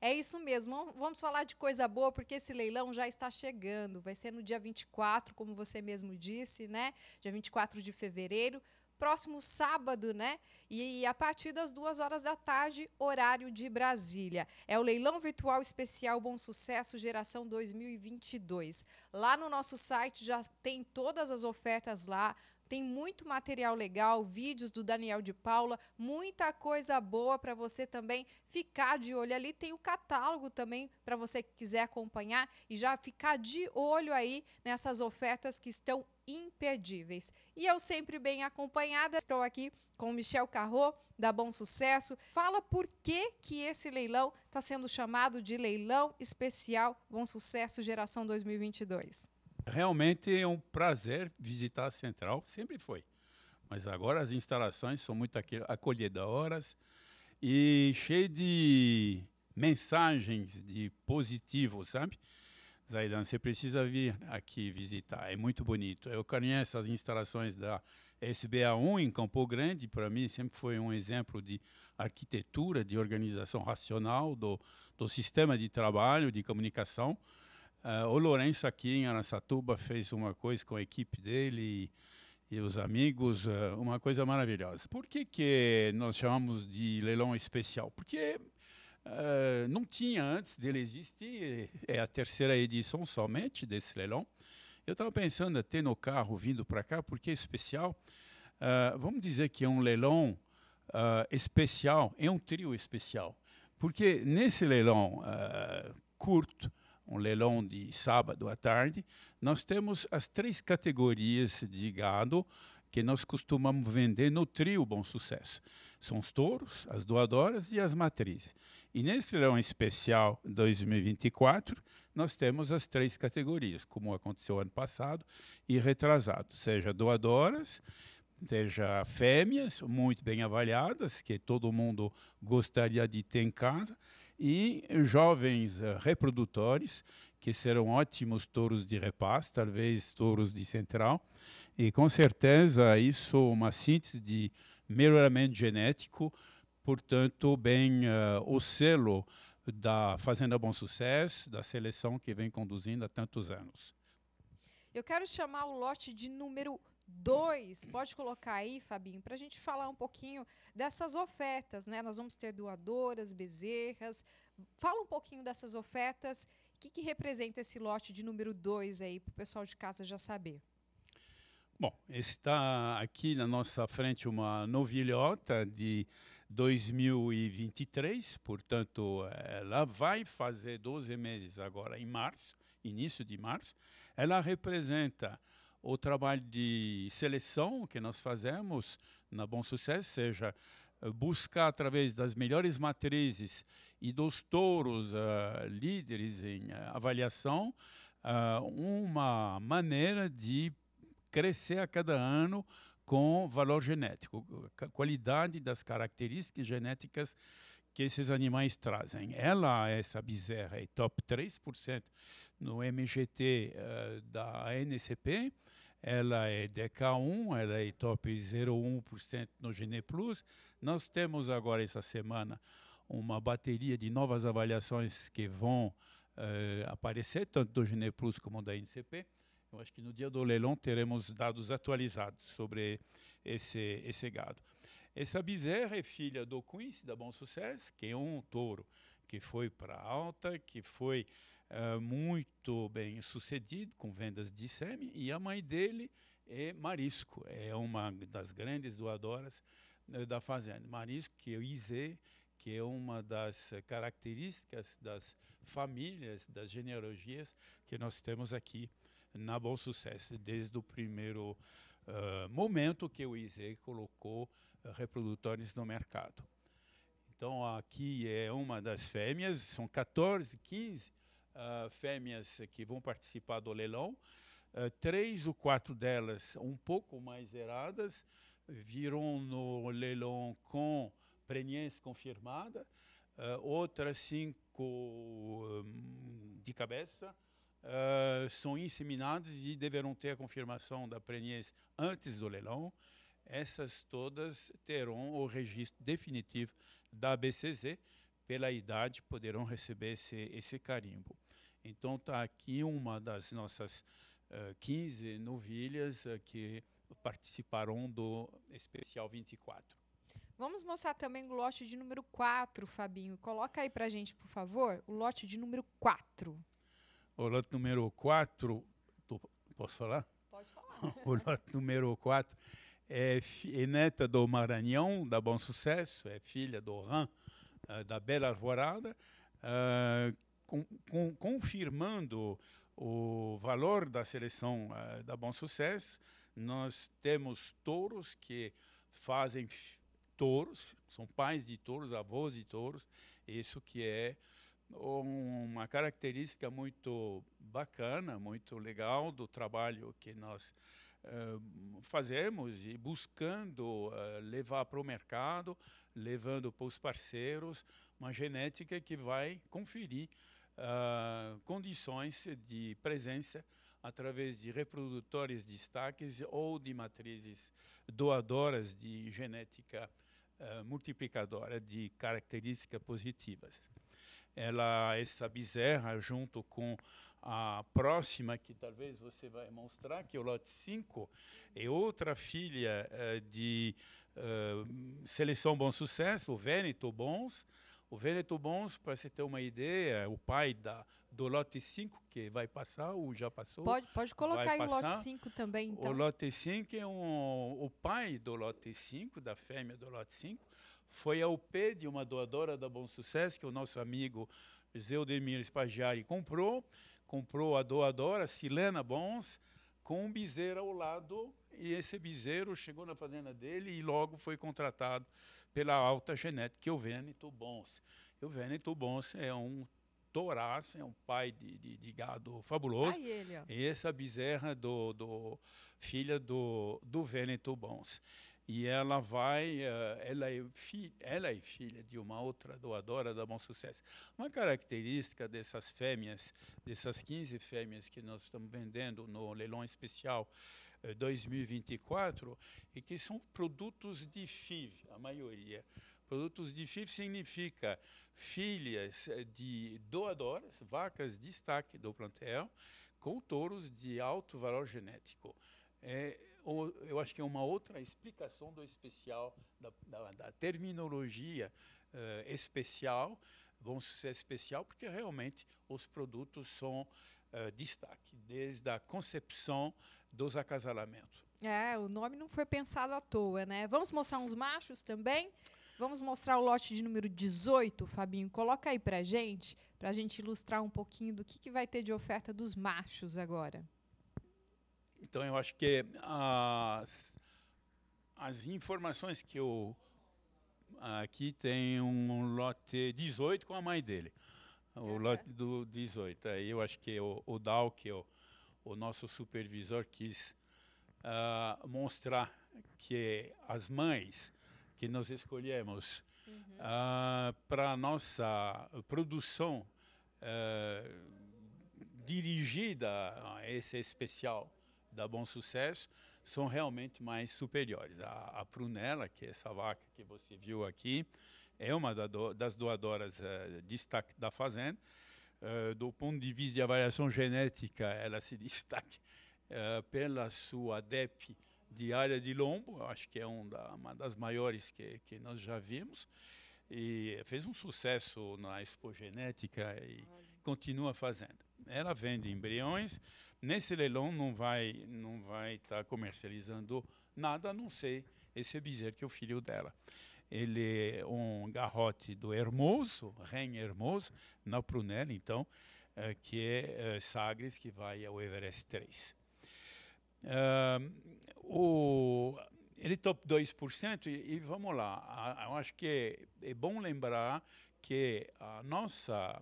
É isso mesmo. Vamos falar de coisa boa, porque esse leilão já está chegando. Vai ser no dia 24, como você mesmo disse, né? Dia 24 de fevereiro próximo sábado, né? E, e a partir das duas horas da tarde, horário de Brasília. É o leilão virtual especial Bom Sucesso Geração 2022. Lá no nosso site já tem todas as ofertas lá. Tem muito material legal, vídeos do Daniel de Paula, muita coisa boa para você também ficar de olho ali. Tem o catálogo também para você que quiser acompanhar e já ficar de olho aí nessas ofertas que estão impedíveis. E eu sempre bem acompanhada, estou aqui com Michel Carro da Bom Sucesso. Fala por que que esse leilão está sendo chamado de leilão especial Bom Sucesso Geração 2022. Realmente é um prazer visitar a central, sempre foi. Mas agora as instalações são muito acolhedoras e cheias de mensagens de positivo, sabe? Zaidan, você precisa vir aqui visitar, é muito bonito. Eu conheço as instalações da SBA1 em Campo Grande, para mim sempre foi um exemplo de arquitetura, de organização racional do, do sistema de trabalho, de comunicação. Uh, o Lourenço aqui em Aracatuba fez uma coisa com a equipe dele e, e os amigos, uh, uma coisa maravilhosa. Por que, que nós chamamos de leilão especial? Porque uh, não tinha antes dele existir, é a terceira edição somente desse leilão. Eu estava pensando até no carro vindo para cá, porque é especial. vamos dizer que é um leilão especial, é um trio especial. Porque nesse leilão curto, um leilão de sábado à tarde, nós temos as três categorias de gado que nós costumamos vender no trio Bom Sucesso. São os touros, as doadoras e as matrizes. E nesse leilão especial 2024, nós temos as três categorias, como aconteceu ano passado e retrasado, seja doadoras, seja fêmeas, muito bem avaliadas, que todo mundo gostaria de ter em casa, e jovens eh, reprodutores, que serão ótimos touros de repasse, talvez touros de central. E com certeza isso é uma síntese de melhoramento genético, portanto, bem uh, o selo da Fazenda Bom Sucesso, da seleção que vem conduzindo há tantos anos. Eu quero chamar o lote de número 2. Pode colocar aí, Fabinho, para a gente falar um pouquinho dessas ofertas, né? Nós vamos ter doadoras, bezerras. Fala um pouquinho dessas ofertas. O que, que representa esse lote de número 2 aí para o pessoal de casa já saber? Bom, está aqui na nossa frente uma novilhota de 2023, portanto, ela vai fazer 12 meses agora, em março, início de março. Ela representa o trabalho de seleção que nós fazemos na Bom Sucesso, seja eh, buscar através das melhores matrizes e dos touros uh, líderes em eh, avaliação, uh, uma maneira de crescer a cada ano com valor genético, qualidade das características genéticas que esses animais trazem. Ela, essa bezerra, é top 3% no MGT uh, da NCP ela é DK1, ela é top 0,1% no Gene Plus. Nós temos agora essa semana uma bateria de novas avaliações que vão eh, aparecer, tanto do Gene Plus como da INCP. Eu acho que no dia do leilão teremos dados atualizados sobre esse, esse gado. Essa bezerra é filha do Quincy, da Bom Sucesso, que é um touro que foi para alta, que foi é, muito bem sucedido, com vendas de sêmen, e a mãe dele é Marisco, é uma das grandes doadoras né, da fazenda. Marisco, que é o Izê, que é uma das características das famílias, das genealogias que nós temos aqui na Bom Sucesso, desde o primeiro uh, momento que o ISE colocou uh, reprodutores no mercado. Então, aqui é uma das fêmeas, são 14, 15 uh, fêmeas que vão participar do leilão. Uh, três ou quatro delas, um pouco mais eradas, virão no leilão com prenhez confirmada, uh, ah, outras cinco um, de cabeça. são inseminadas e deverão ter a confirmação da prenhez antes do leilão essas todas terão o registro definitivo da Bcz Pela idade, poderão receber esse, esse carimbo. Então está aqui uma das nossas uh, eh, 15 novilhas uh, que participarão do especial 24. Vamos mostrar também o lote de número 4, Fabinho. Coloca aí para gente, por favor, o lote de número 4. O lote número 4, posso falar? Pode falar. o lote número 4 é, é, neta do Maranhão, da Bom Sucesso, é filha do Ram, uh, da Bela Arvorada, uh, com, com, confirmando o valor da seleção uh, da Bom Sucesso, nós temos touros que fazem touros, são pais de touros, avós de touros, isso que é uma característica muito bacana, muito legal do trabalho que nós eh, fazemos e buscando eh, levar para o mercado, levando para os parceiros uma genética que vai conferir uh, condições de presença através de reprodutores destaques ou de matrizes doadoras de genética uh, multiplicadora de características positivas. Ela, essa bezerra, junto com a próxima, que talvez você vai mostrar, que é o lote 5, é outra filha uh, de ah, hum, seleção Bom Sucesso, o Vêneto Bons, o Veneto é Bons, para você ter uma ideia, o pai da, do lote 5, que vai passar, ou já passou. Pode, pode colocar aí o lote 5 também, então. O lote 5 é um. O pai do lote 5, da fêmea do lote 5, foi ao pé de uma doadora da Bom Sucesso, que o nosso amigo Zeudemir Spagiari comprou. Comprou a doadora, Silena Bons, com um bezerro ao lado, e esse bezerro chegou na fazenda dele e logo foi contratado pela alta genética o Veneto Bonse. E o Veneto Bonse é um toraço, é um pai de, de, de gado fabuloso. Ai, ele, e essa bezerra do, do filha do, do Veneto Bons. E ela vai, eh, ela é, filha, ela é filha de uma outra doadora da Bom Sucesso. Uma característica dessas fêmeas, dessas 15 fêmeas que nós estamos vendendo no leilão especial, 2024 eh, e que são produtos de FIV, a maioria. Produtos de FIV significa filhas eh, de doadoras, vacas de destaque do plantel, com touros de alto valor genético. É, eu acho que é uma outra explicação do especial, da, da, da terminologia uh, especial, bom sucesso especial, porque realmente os produtos são eh, destaque, desde a concepção dos acasalamentos. É, o nome não foi pensado à toa, né? Vamos mostrar uns machos também? Vamos mostrar o lote de número 18, Fabinho. Coloca aí pra gente, pra gente ilustrar um pouquinho do que, que vai ter de oferta dos machos agora. Então, eu acho que as, as informações que eu. Aqui tem um lote 18 com a mãe dele o lote do 18. Aí é, eu acho que o, o Dal, que é o, o nosso supervisor, quis uh, mostrar que as mães que nós escolhemos uhum. uh, ah, para a nossa produção uh, dirigida a esse especial da Bom Sucesso são realmente mais superiores. A, a Prunella, que é essa vaca que você viu aqui, é uma das doadoras eh, destaque da fazenda. Eh, do ponto de vista de avaliação genética, ela se destaca eh, pela sua DEP de área de lombo, acho que é uma das maiores que, nós já vimos e fez um sucesso na expogenética e continua fazendo. Ela vende embriões. Nesse leilão não vai não vai estar tá comercializando nada a não ser esse bezerro que é o filho dela ele é um garrote do Hermoso, Ren Hermoso, na Prunella, então, é, que é, é, Sagres, que vai ao Everest 3. o, ele top 2%, e, e vamos lá, eu acho que é, é bom lembrar que a nossa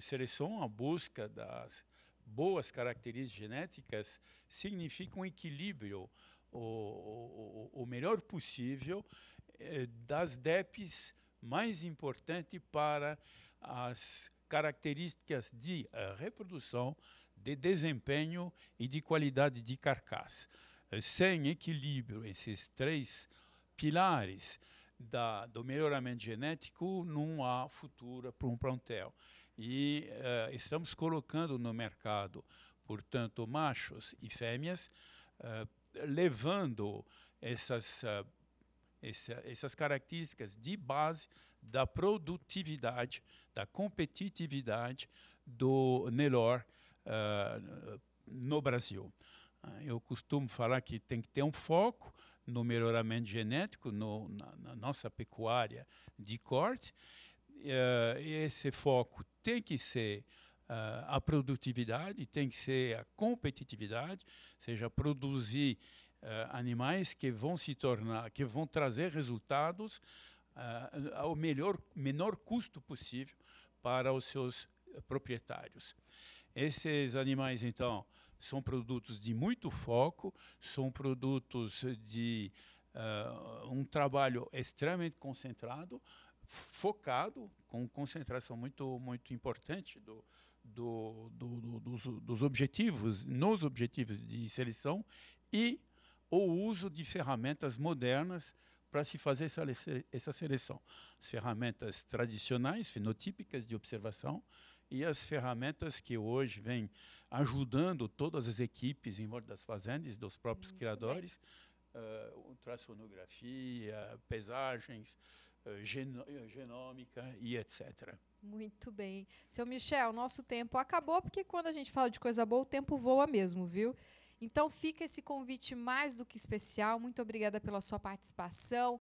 seleção, a busca das boas características genéticas, significa um equilíbrio o, o, o melhor possível é, das DEPs mais importante para as características de eh, reprodução, de desempenho e de qualidade de carcaça. Eh, sem equilíbrio, esses três pilares da, do melhoramento genético, não há futuro para um plantel. E uh, estamos colocando no mercado, portanto, machos e fêmeas, uh, levando essas uh, essas características de base da produtividade, da competitividade do Nelor uh, no Brasil. Ah, eu costumo falar que tem que ter um foco no melhoramento genético, no, na, na, nossa pecuária de corte. Uh, e esse foco tem que ser uh, a produtividade, tem que ser a competitividade, seja, produzir eh, animais que vão se tornar, que vão trazer resultados eh, ao melhor, menor custo possível para os seus eh, proprietários. Esses animais, então, são produtos de muito foco, são produtos de uh, um trabalho extremamente concentrado, focado, com concentração muito, muito importante do, do, do, dos, dos objetivos, nos objetivos de seleção e ou o uso de ferramentas modernas para se fazer essa, essa seleção. As ferramentas tradicionais, fenotípicas de observação, e as ferramentas que hoje vêm ajudando todas as equipes em volta das fazendas, dos próprios Muito criadores, uh, ultrassonografia, pesagens, uh, geno eh, genômica e etc. Muito bem. Seu Michel, nosso tempo acabou, porque quando a gente fala de coisa boa, o tempo voa mesmo, viu? Então fica esse convite mais do que especial. Muito obrigada pela sua participação.